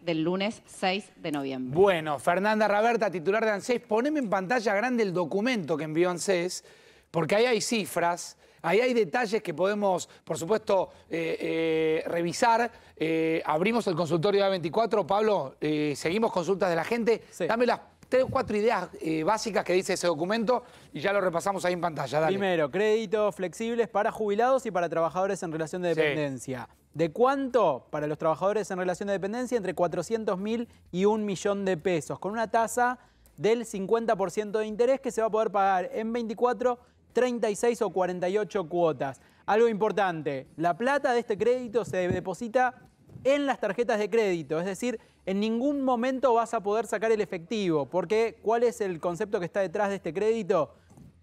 del lunes 6 de noviembre. Bueno, Fernanda Raberta, titular de ANSES, poneme en pantalla grande el documento que envió ANSES, porque ahí hay cifras, ahí hay detalles que podemos, por supuesto, eh, eh, revisar. Eh, abrimos el consultorio A24, Pablo, seguimos consultas de la gente. Dame las tres o cuatro ideas básicas que dice ese documento y ya lo repasamos ahí en pantalla. Primero, créditos flexibles para jubilados y para trabajadores en relación de dependencia. ¿De cuánto? Para los trabajadores en relación de dependencia, entre 400 mil y un millón de pesos, con una tasa del 50% de interés que se va a poder pagar en 24, 36 o 48 cuotas. Algo importante, la plata de este crédito se deposita en las tarjetas de crédito, es decir, en ningún momento vas a poder sacar el efectivo, porque ¿cuál es el concepto que está detrás de este crédito?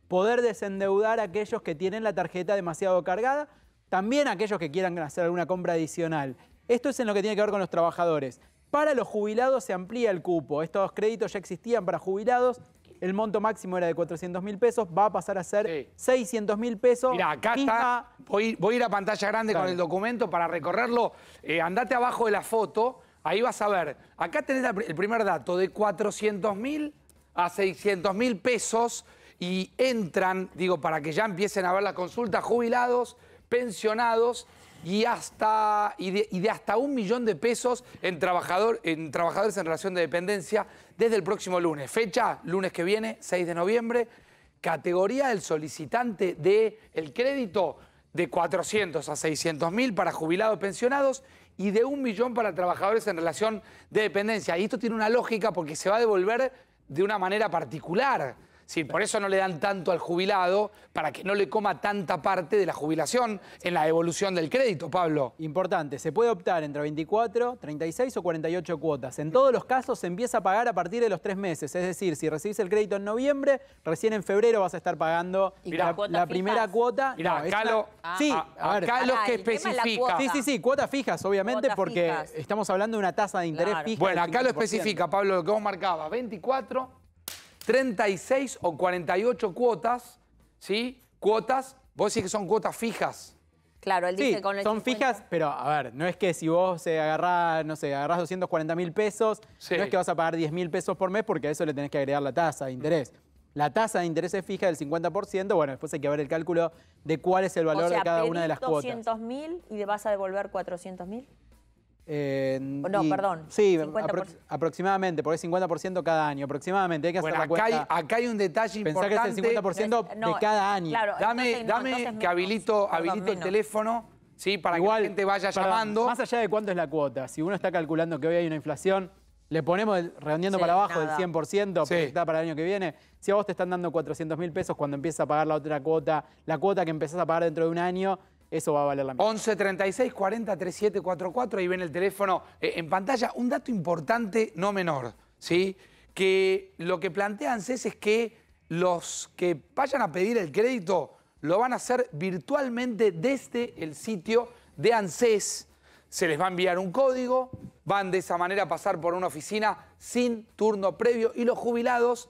Poder desendeudar a aquellos que tienen la tarjeta demasiado cargada también aquellos que quieran hacer alguna compra adicional. Esto es en lo que tiene que ver con los trabajadores. Para los jubilados se amplía el cupo. Estos créditos ya existían para jubilados. El monto máximo era de 400 mil pesos, va a pasar a ser 600 mil pesos. Mira, acá está. Voy, a ir a pantalla grande con el documento para recorrerlo. Eh, andate abajo de la foto, ahí vas a ver. Acá tenés el primer dato, de 400 mil a 600 mil pesos y entran, digo, para que ya empiecen a ver la consulta, jubilados pensionados y, hasta, y de, hasta un millón de pesos en, trabajador, en trabajadores en relación de dependencia desde el próximo lunes. Fecha, lunes que viene, 6 de noviembre. Categoría del solicitante del el crédito de 400 a 600 mil para jubilados pensionados y de un millón para trabajadores en relación de dependencia. Y esto tiene una lógica porque se va a devolver de una manera particular Sí, por eso no le dan tanto al jubilado, para que no le coma tanta parte de la jubilación en la evolución del crédito, Pablo. Importante, se puede optar entre 24, 36 o 48 cuotas. En todos los casos se empieza a pagar a partir de los tres meses, es decir, si recibís el crédito en noviembre, recién en febrero vas a estar pagando la, primera cuota. Mirá, acá, lo, sí, que especifica. Sí, sí, sí, cuotas fijas, obviamente, porque estamos hablando de una tasa de interés fija. Bueno, acá lo especifica, Pablo, lo que vos marcabas, 24, 36 o 48 cuotas, ¿sí? Cuotas, vos decís que son cuotas fijas. Claro, él dice con el son fijas, pero a ver, no es que si vos eh, agarrás, no sé, agarrás 240 mil pesos, no es que vas a pagar 10 mil pesos por mes porque a eso le tenés que agregar la tasa de interés. La tasa de interés es fija del 50%, bueno, después hay que ver el cálculo de cuál es el valor de cada una de las cuotas. 200 mil y vas a devolver 400 mil no, perdón. Sí, aproximadamente, por es 50% cada año, aproximadamente. Hay Acá hay, un detalle importante. Pensá que es el 50% de cada año. dame que habilito, el teléfono. Sí, para que la gente vaya llamando. Más allá de cuánto es la cuota, si uno está calculando que hoy hay una inflación, le ponemos, redondeando para abajo, del 100% para el año que viene, si a vos te están dando 400 mil pesos cuando empiezas a pagar la otra cuota, la cuota que empezás a pagar dentro de un año, eso va a valer la pena. 11 36 40 37 44, ahí ven el teléfono eh, en pantalla. Un dato importante, no menor, ¿sí? Que lo que plantea ANSES es que los que vayan a pedir el crédito lo van a hacer virtualmente desde el sitio de ANSES. Se les va a enviar un código, van de esa manera a pasar por una oficina sin turno previo y los jubilados,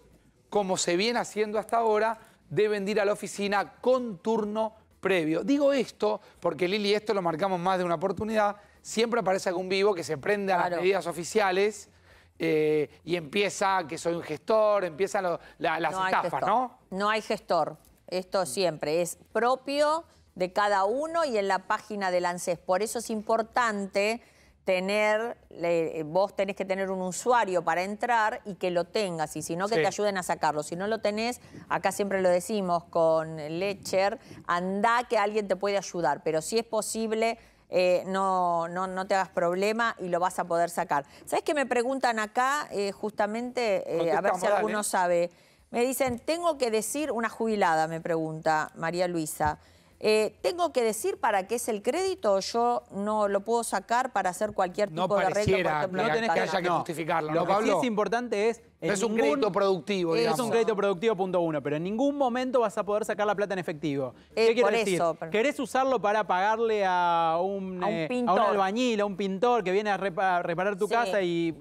como se viene haciendo hasta ahora, deben ir a la oficina con turno previo previo. Digo esto porque Lili, esto lo marcamos más de una oportunidad, siempre aparece algún vivo que se prende a las medidas oficiales eh, y empieza que soy un gestor, empiezan las estafas, ¿no? No hay gestor, esto siempre es propio de cada uno y en la página del ANSES. Por eso es importante tener, eh, vos tenés que tener un usuario para entrar y que lo tengas, y si no, que te ayuden a sacarlo. Si no lo tenés, acá siempre lo decimos con Lecher, anda que alguien te puede ayudar, pero si es posible, eh, no, no, te hagas problema y lo vas a poder sacar. ¿Sabes qué me preguntan acá, eh, justamente, a ver si alguno sabe? Me dicen, tengo que decir una jubilada, me pregunta María Luisa. Eh, ¿Tengo que decir para qué es el crédito? Yo no lo puedo sacar para hacer cualquier tipo de arreglo. Por ejemplo, no tenés que haya que justificarlo. Lo que sí es importante es es un crédito productivo, digamos. Es un crédito productivo punto uno, pero en ningún momento vas a poder sacar la plata en efectivo. Eh, ¿Qué quiero decir? ¿Querés usarlo para pagarle a un, eh, albañil, a un pintor que viene a, reparar tu casa y,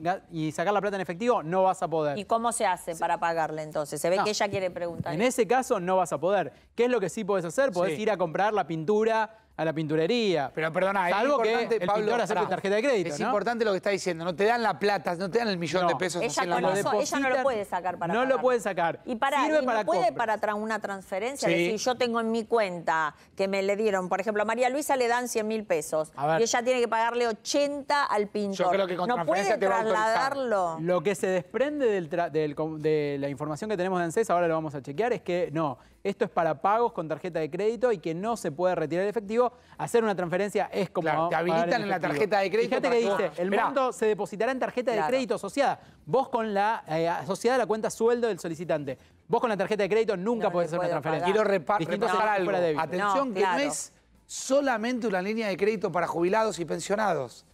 sacar la plata en efectivo? No vas a poder. ¿Y cómo se hace para pagarle entonces? Se ve que ella quiere preguntar. En ese caso no vas a poder. ¿Qué es lo que sí podés hacer? Podés ir a comprar la pintura a la pinturería. Pero perdona, es importante, que Pablo, pintor tarjeta de crédito, Es importante lo que está diciendo, no te dan la plata, no te dan el millón de pesos. Ella, ella no lo puede sacar para No lo puede sacar. Y para, Sirve no puede para una transferencia, es decir, yo tengo en mi cuenta que me le dieron, por ejemplo, a María Luisa le dan 100 mil pesos y ella tiene que pagarle 80 al pintor. Yo creo que no puede trasladarlo. lo que se desprende de la información que tenemos de ANSES, ahora lo vamos a chequear, es que no, esto es para pagos con tarjeta de crédito y que no se puede retirar el efectivo. Hacer una transferencia es como. Claro, te habilitan en la tarjeta de crédito. Fíjate que dice: el monto se depositará en tarjeta de crédito asociada. Vos con la eh, asociada a la cuenta sueldo del solicitante. Vos con la tarjeta de crédito nunca podés hacer una transferencia. Quiero repa algo. Atención, que no es solamente una línea de crédito para jubilados y pensionados.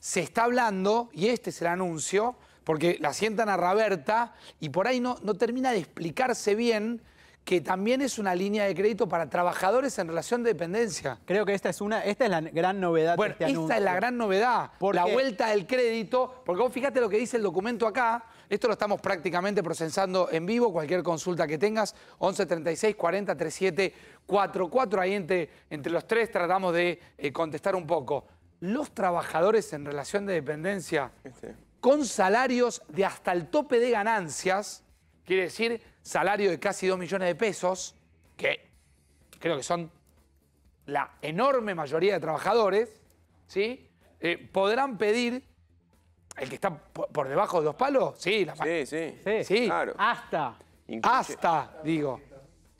Se está hablando, y este es el anuncio, porque la sientan a Raberta y por ahí no, no termina de explicarse bien que también es una línea de crédito para trabajadores en relación de dependencia. Creo que esta es una, esta es la gran novedad. de este esta es la gran novedad, ¿Por la vuelta del crédito, porque vos fíjate lo que dice el documento acá, esto lo estamos prácticamente procesando en vivo, cualquier consulta que tengas, 11 36 40 37 44, ahí entre, entre los tres tratamos de eh, contestar un poco. Los trabajadores en relación de dependencia este. con salarios de hasta el tope de ganancias, quiere decir salario de casi 2 millones de pesos, que creo que son la enorme mayoría de trabajadores, ¿sí? Eh, podrán pedir el que está por debajo de dos palos, sí, la sí, sí, sí, sí, claro. Hasta. Hasta, digo.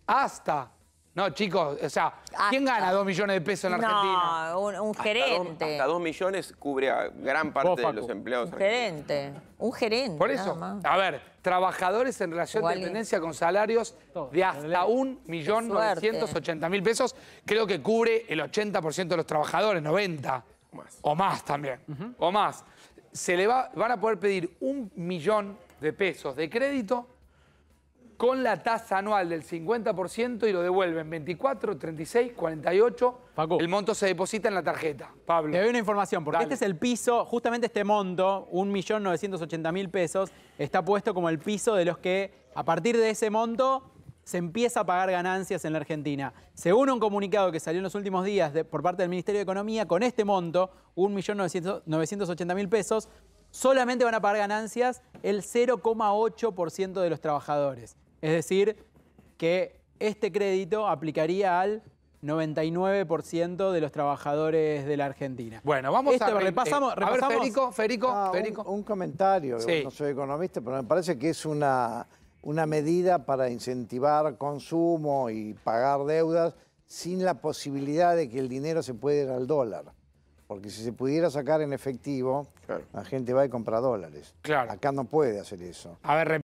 Hasta. No, chicos, o sea, ¿quién gana 2 millones de pesos en la Argentina? No, un, gerente. Hasta 2 millones cubre a gran parte de los empleados. Un gerente. Un gerente. Por eso, a ver, trabajadores en relación de dependencia con salarios de hasta 1.980.000 pesos. Creo que cubre el 80% de los trabajadores, 90. O más. también. O más. Se le va, van a poder pedir un millón de pesos de crédito con la tasa anual del 50% y lo devuelven 24, 36, 48. El monto se deposita en la tarjeta. Pablo. Le doy una información, porque este es el piso, justamente este monto, 1.980.000 pesos, está puesto como el piso de los que a partir de ese monto se empieza a pagar ganancias en la Argentina. Según un comunicado que salió en los últimos días por parte del Ministerio de Economía, con este monto, 1.980.000 pesos, solamente van a pagar ganancias el 0,8% de los trabajadores. Es decir, que este crédito aplicaría al 99% de los trabajadores de la Argentina. Bueno, vamos a, este, repasamos, repasamos. Eh, a ver, ah, Federico, Un, comentario, no soy economista, pero me parece que es una, una medida para incentivar consumo y pagar deudas sin la posibilidad de que el dinero se pueda ir al dólar. Porque si se pudiera sacar en efectivo, la gente va y compra dólares. Claro. Acá no puede hacer eso. A ver,